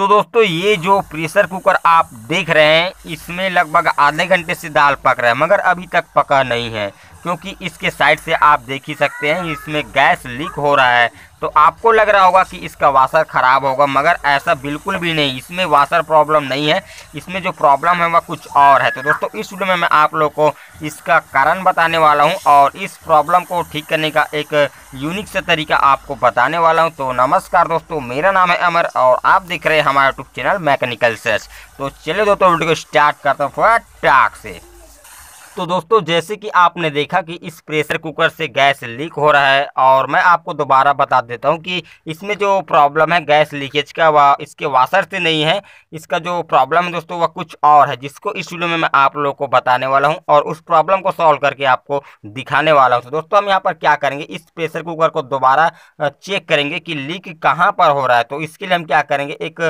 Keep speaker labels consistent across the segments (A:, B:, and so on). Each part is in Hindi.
A: तो दोस्तों ये जो प्रेशर कुकर आप देख रहे हैं इसमें लगभग आधे घंटे से दाल पक रहा है मगर अभी तक पका नहीं है क्योंकि इसके साइड से आप देख ही सकते हैं इसमें गैस लीक हो रहा है तो आपको लग रहा होगा कि इसका वाशर ख़राब होगा मगर ऐसा बिल्कुल भी नहीं इसमें वाशर प्रॉब्लम नहीं है इसमें जो प्रॉब्लम है वह कुछ और है तो दोस्तों इस वीडियो में मैं आप लोग को इसका कारण बताने वाला हूं और इस प्रॉब्लम को ठीक करने का एक यूनिक से तरीका आपको बताने वाला हूं तो नमस्कार दोस्तों मेरा नाम है अमर और आप देख रहे हैं हमारा यूट्यूब चैनल मैकेनिकल सर्च तो चलिए दोस्तों वीडियो को स्टार्ट करता हूँ फटाक से तो दोस्तों जैसे कि आपने देखा कि इस प्रेशर कुकर से गैस लीक हो रहा है और मैं आपको दोबारा बता देता हूं कि इसमें जो प्रॉब्लम है गैस लीकेज का वह वा, इसके वाशर से नहीं है इसका जो प्रॉब्लम है दोस्तों वह कुछ और है जिसको इस वीडियो में मैं आप लोगों को बताने वाला हूँ और उस प्रॉब्लम को सॉल्व करके आपको दिखाने वाला हूँ तो दोस्तों हम यहाँ पर क्या करेंगे इस प्रेशर कुकर को दोबारा चेक करेंगे कि लीक कहाँ पर हो रहा है तो इसके लिए हम क्या करेंगे एक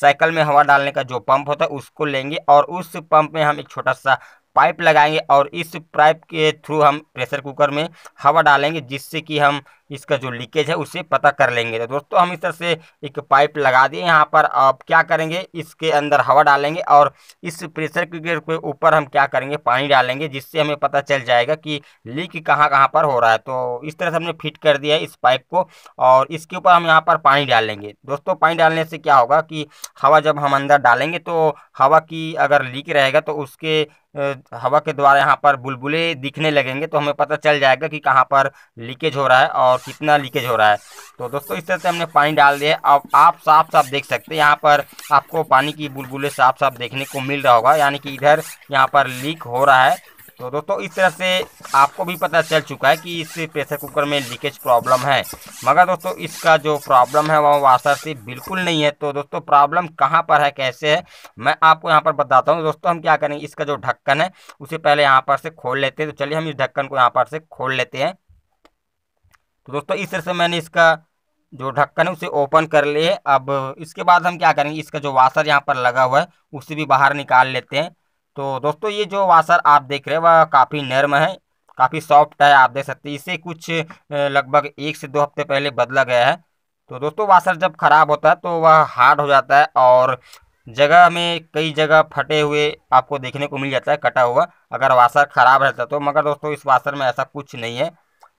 A: साइकिल में हवा डालने का जो पंप होता है उसको लेंगे और उस पंप में हम एक छोटा सा पाइप लगाएंगे और इस पाइप के थ्रू हम प्रेशर कुकर में हवा डालेंगे जिससे कि हम इसका जो लीकेज है उसे पता कर लेंगे तो दोस्तों हम इस तरह से एक पाइप लगा दिए यहाँ पर अब क्या करेंगे इसके अंदर हवा डालेंगे और इस प्रेशर कुकर के ऊपर हम क्या करेंगे पानी डालेंगे जिससे हमें पता चल जाएगा कि लीक कहाँ कहाँ पर हो रहा है तो इस तरह से हमने फिट कर दिया है इस पाइप को और इसके ऊपर हम यहाँ पर पानी डालेंगे दोस्तों पानी डालने से क्या होगा कि हवा जब हम अंदर डालेंगे तो हवा की अगर लीक रहेगा तो उसके हवा के द्वारा यहाँ पर बुलबुले दिखने लगेंगे तो हमें पता चल जाएगा कि कहाँ पर लीकेज हो रहा है और और कितना लीकेज हो रहा है तो दोस्तों इस तरह से हमने पानी डाल दिया अब आप साफ साफ देख सकते हैं यहाँ पर आपको पानी की बुलबुलें साफ साफ देखने को मिल रहा होगा यानी कि इधर यहाँ पर लीक हो रहा है तो दोस्तों इस तरह से आपको भी पता चल चुका है कि इस प्रेशर कुकर में लीकेज प्रॉब्लम है मगर दोस्तों इसका जो प्रॉब्लम है वह वाशर से बिल्कुल नहीं है तो दोस्तों प्रॉब्लम कहाँ पर है कैसे है मैं आपको यहाँ पर बताता हूँ दोस्तों हम क्या करेंगे इसका जो ढक्कन है उसे पहले यहाँ पर से खोल लेते हैं तो चलिए हम इस ढक्कन को यहाँ पर से खोल लेते हैं तो दोस्तों इस तरह से मैंने इसका जो ढक्कन है उसे ओपन कर लिए अब इसके बाद हम क्या करेंगे इसका जो वाशर यहाँ पर लगा हुआ है उसे भी बाहर निकाल लेते हैं तो दोस्तों ये जो वाशर आप देख रहे हैं वह काफ़ी नर्म है काफ़ी सॉफ्ट है आप देख सकते हैं इसे कुछ लगभग एक से दो हफ्ते पहले बदला गया है तो दोस्तों वाशर जब ख़राब होता है तो वह हार्ड हो जाता है और जगह में कई जगह फटे हुए आपको देखने को मिल जाता है कटा हुआ अगर वाशर ख़राब रहता है तो मगर दोस्तों इस वाशर में ऐसा कुछ नहीं है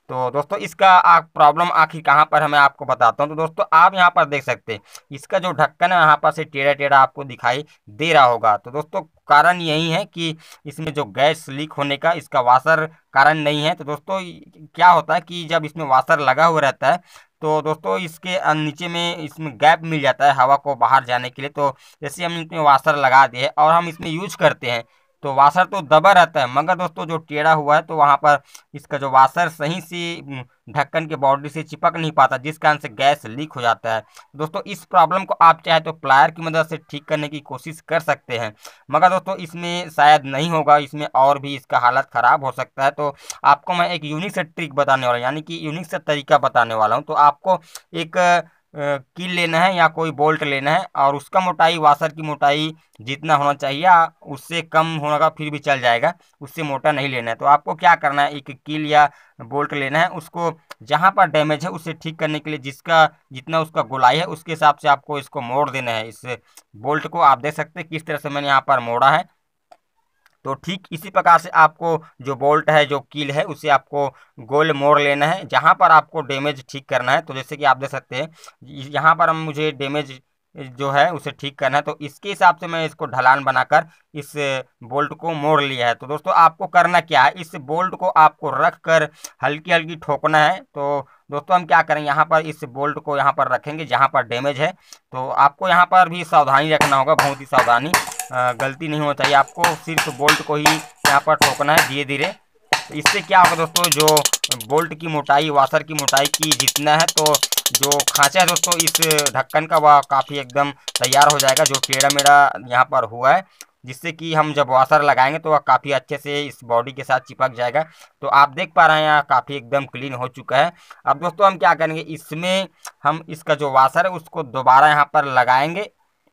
A: तो दोस्तों इसका प्रॉब्लम आखिर कहाँ पर है मैं आपको बताता हूँ तो दोस्तों आप यहाँ पर देख सकते हैं इसका जो ढक्कन है यहाँ पर से टेढ़ा टेढ़ा आपको दिखाई दे रहा होगा तो दोस्तों कारण यही है कि इसमें जो गैस लीक होने का इसका वाशर कारण नहीं है तो दोस्तों क्या होता है कि जब इसमें वाशर लगा हुआ रहता है तो दोस्तों इसके नीचे में इसमें गैप मिल जाता है हवा को बाहर जाने के लिए तो जैसे हम इसमें वाशर लगा दिए और हम इसमें यूज करते हैं तो वासर तो दबा रहता है मगर दोस्तों जो टेढ़ा हुआ है तो वहाँ पर इसका जो वासर सही से ढक्कन के बॉडी से चिपक नहीं पाता जिस कारण से गैस लीक हो जाता है दोस्तों इस प्रॉब्लम को आप चाहे तो प्लायर की मदद से ठीक करने की कोशिश कर सकते हैं मगर दोस्तों इसमें शायद नहीं होगा इसमें और भी इसका हालत ख़राब हो सकता है तो आपको मैं एक यूनिक से ट्रिक बताने वाला यानी कि यूनिक से तरीका बताने वाला हूँ तो आपको एक कील लेना है या कोई बोल्ट लेना है और उसका मोटाई वाशर की मोटाई जितना होना चाहिए उससे कम होगा फिर भी चल जाएगा उससे मोटा नहीं लेना है तो आपको क्या करना है एक कील या बोल्ट लेना है उसको जहाँ पर डैमेज है उसे ठीक करने के लिए जिसका जितना उसका गोलाई है उसके हिसाब से आपको इसको मोड़ देना है इस बोल्ट को आप देख सकते हैं किस तरह से मैंने यहाँ पर मोड़ा है तो ठीक इसी प्रकार से आपको जो बोल्ट है जो कील है उसे आपको गोल मोड़ लेना है जहाँ पर आपको डैमेज ठीक करना है तो जैसे कि आप देख सकते हैं यहाँ पर हम मुझे डैमेज जो है उसे ठीक करना है तो इसके हिसाब से मैं इसको ढलान बनाकर इस बोल्ट को मोड़ लिया है तो दोस्तों आपको करना क्या है इस बोल्ट को आपको रख कर हल्की हल्की ठोकना है तो दोस्तों हम क्या करें यहाँ पर इस बोल्ट को यहाँ पर रखेंगे जहाँ पर डैमेज है तो आपको यहाँ पर भी सावधानी रखना होगा बहुत ही सावधानी गलती नहीं होता है आपको सिर्फ बोल्ट को ही यहाँ पर ठोकना है धीरे धीरे तो इससे क्या होगा दोस्तों जो बोल्ट की मोटाई वाशर की मोटाई की जितना है तो जो खाँचा है दोस्तों इस ढक्कन का वह काफ़ी एकदम तैयार हो जाएगा जो टेढ़ा मेढ़ा यहाँ पर हुआ है जिससे कि हम जब वाशर लगाएंगे तो वह काफ़ी अच्छे से इस बॉडी के साथ चिपक जाएगा तो आप देख पा रहे हैं यहाँ काफ़ी एकदम क्लीन हो चुका है अब दोस्तों हम क्या करेंगे इसमें हम इसका जो वाशर है उसको दोबारा यहाँ पर लगाएंगे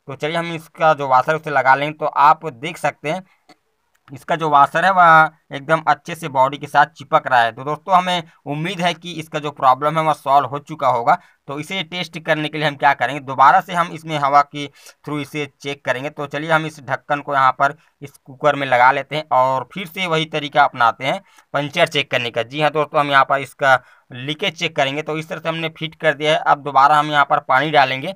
A: तो चलिए हम इसका जो वाशर उसे लगा लेंगे तो आप देख सकते हैं इसका जो वाशर है वह एकदम अच्छे से बॉडी के साथ चिपक रहा है तो दोस्तों हमें उम्मीद है कि इसका जो प्रॉब्लम है वह सॉल्व हो चुका होगा तो इसे टेस्ट करने के लिए हम क्या करेंगे दोबारा से हम इसमें हवा के थ्रू इसे चेक करेंगे तो चलिए हम इस ढक्कन को यहाँ पर इस कुकर में लगा लेते हैं और फिर से वही तरीका अपनाते हैं पंचर चेक करने का जी हाँ दोस्तों हम यहाँ पर इसका लीकेज चेक करेंगे तो इस तरह से हमने फिट कर दिया है अब दोबारा हम यहाँ पर पानी डालेंगे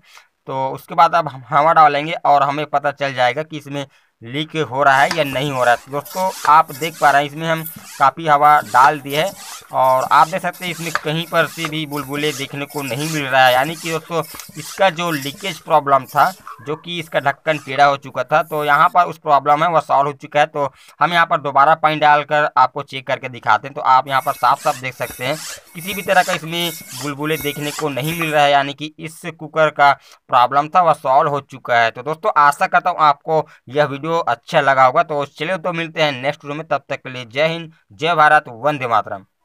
A: तो उसके बाद अब हम हवा डालेंगे और हमें पता चल जाएगा कि इसमें लीक हो रहा है या नहीं हो रहा है दोस्तों आप देख पा रहे हैं इसमें हम काफ़ी हवा डाल दी है और आप देख सकते हैं इसमें कहीं पर से भी बुलबुले देखने को नहीं मिल रहा है यानी कि दोस्तों इसका जो लीकेज प्रॉब्लम था जो कि इसका ढक्कन टेढ़ा हो चुका था तो यहाँ पर उस प्रॉब्लम है वह सॉल्व हो चुका है तो हम यहाँ पर दोबारा पानी डालकर आपको चेक करके दिखाते हैं तो आप यहाँ पर साफ साफ देख सकते हैं किसी भी तरह का इसमें बुलबुले देखने को नहीं मिल रहा है यानी कि इस कुकर का प्रॉब्लम था वह सॉल्व हो चुका है तो दोस्तों आशा करता हूँ आपको यह वीडियो अच्छा लगा होगा तो चलिए तो मिलते हैं नेक्स्ट वीडियो में तब तक के लिए जय हिंद जय भारत वंदे मातरम